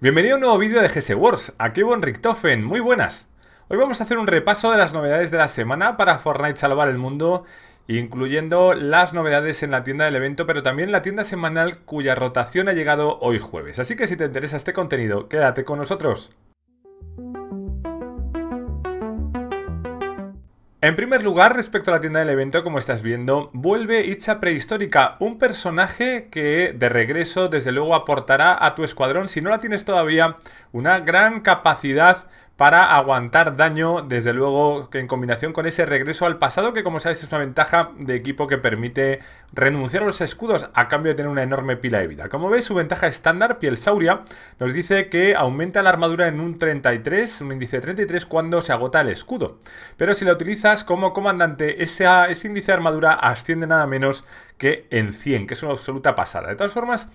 Bienvenido a un nuevo vídeo de GS Wars, aquí Von Richtofen, muy buenas. Hoy vamos a hacer un repaso de las novedades de la semana para Fortnite Salvar el Mundo, incluyendo las novedades en la tienda del evento, pero también la tienda semanal cuya rotación ha llegado hoy jueves. Así que si te interesa este contenido, quédate con nosotros. En primer lugar, respecto a la tienda del evento, como estás viendo, vuelve Itcha Prehistórica, un personaje que de regreso desde luego aportará a tu escuadrón, si no la tienes todavía, una gran capacidad para aguantar daño, desde luego que en combinación con ese regreso al pasado, que como sabéis es una ventaja de equipo que permite renunciar a los escudos a cambio de tener una enorme pila de vida. Como veis, su ventaja estándar, piel sauria, nos dice que aumenta la armadura en un 33, un índice de 33 cuando se agota el escudo. Pero si la utilizas como comandante, ese, ese índice de armadura asciende nada menos que en 100, que es una absoluta pasada. De todas formas,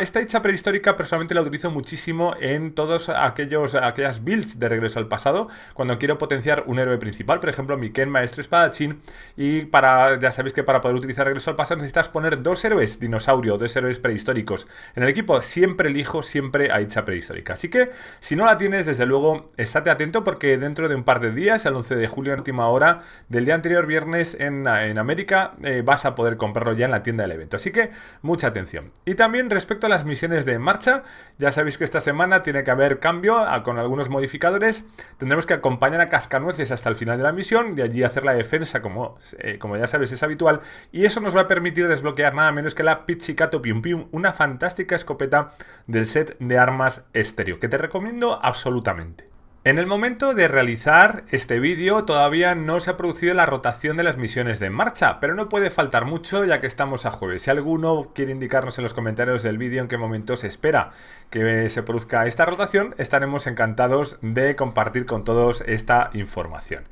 esta hecha prehistórica personalmente la utilizo muchísimo en todos aquellos, aquellas builds de regreso al pasado, cuando quiero potenciar un héroe principal, por ejemplo, mi Ken Maestro Espadachín, y para, ya sabéis que para poder utilizar regreso al pasado necesitas poner dos héroes dinosaurio, dos héroes prehistóricos. En el equipo siempre elijo siempre a hecha prehistórica. Así que, si no la tienes, desde luego, estate atento porque dentro de un par de días, el 11 de julio, última hora del día anterior, viernes, en, América, eh, vas a poder comprar ya en la tienda del evento. Así que mucha atención. Y también respecto a las misiones de marcha, ya sabéis que esta semana tiene que haber cambio con algunos modificadores. Tendremos que acompañar a Cascanueces hasta el final de la misión, y allí hacer la defensa como, eh, como ya sabéis es habitual. Y eso nos va a permitir desbloquear nada menos que la Pichicato Pium Pium, una fantástica escopeta del set de armas estéreo, que te recomiendo absolutamente. En el momento de realizar este vídeo todavía no se ha producido la rotación de las misiones de marcha, pero no puede faltar mucho ya que estamos a jueves. Si alguno quiere indicarnos en los comentarios del vídeo en qué momento se espera que se produzca esta rotación, estaremos encantados de compartir con todos esta información.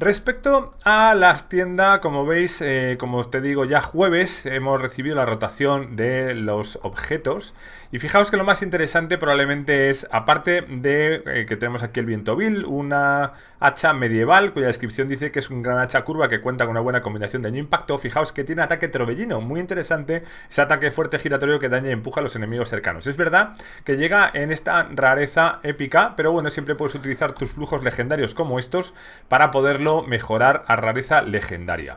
Respecto a las tiendas, como veis, eh, como os te digo, ya jueves hemos recibido la rotación de los objetos. Y fijaos que lo más interesante probablemente es, aparte de eh, que tenemos aquí el viento vil, una hacha medieval, cuya descripción dice que es un gran hacha curva que cuenta con una buena combinación de daño impacto. Fijaos que tiene ataque trobellino, muy interesante, ese ataque fuerte giratorio que daña y empuja a los enemigos cercanos. Es verdad que llega en esta rareza épica, pero bueno, siempre puedes utilizar tus flujos legendarios como estos para poderlo mejorar a rareza legendaria.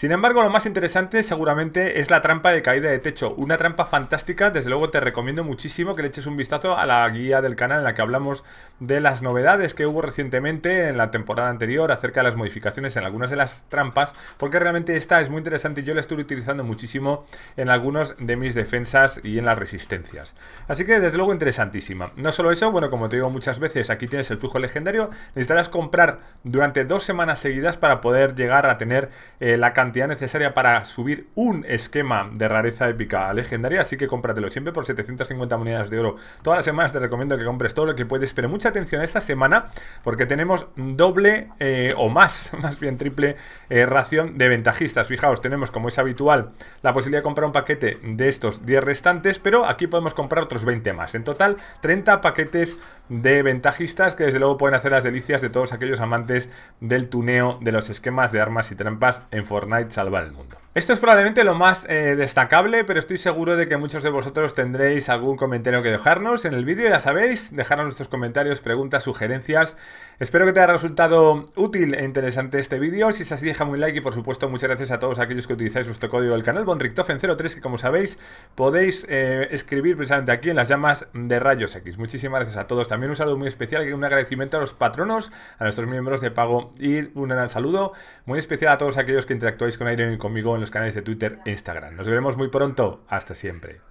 Sin embargo, lo más interesante seguramente es la trampa de caída de techo, una trampa fantástica, desde luego te recomiendo muchísimo que le eches un vistazo a la guía del canal en la que hablamos de las novedades que hubo recientemente en la temporada anterior acerca de las modificaciones en algunas de las trampas, porque realmente esta es muy interesante y yo la estoy utilizando muchísimo en algunos de mis defensas y en las resistencias. Así que desde luego interesantísima. No solo eso, bueno, como te digo muchas veces, aquí tienes el flujo legendario, necesitarás comprar durante dos semanas seguidas para poder llegar a tener eh, la cantidad necesaria para subir un esquema de rareza épica a legendaria, así que cómpratelo siempre por 750 monedas de oro. Todas las semanas te recomiendo que compres todo lo que puedes, pero mucha atención esta semana porque tenemos doble eh, o más, más bien triple eh, ración de ventajistas. Fijaos, tenemos como es habitual la posibilidad de comprar un paquete de estos 10 restantes, pero aquí podemos comprar otros 20 más. En total, 30 paquetes de ventajistas que desde luego pueden hacer las delicias de todos aquellos amantes del tuneo de los esquemas de armas y trampas en Fortnite salvar el mundo. Esto es probablemente lo más eh, destacable, pero estoy seguro de que muchos de vosotros tendréis algún comentario que dejarnos en el vídeo, ya sabéis, dejaros nuestros comentarios, preguntas, sugerencias. Espero que te haya resultado útil e interesante este vídeo, si es así deja un like y por supuesto muchas gracias a todos aquellos que utilizáis vuestro código del canal BonRictofen03 que como sabéis podéis eh, escribir precisamente aquí en las llamas de rayos X. Muchísimas gracias a todos, también un saludo muy especial y un agradecimiento a los patronos, a nuestros miembros de pago y un gran saludo muy especial a todos aquellos que interactuáis con aire y conmigo en los canales de Twitter e Instagram. Nos veremos muy pronto. Hasta siempre.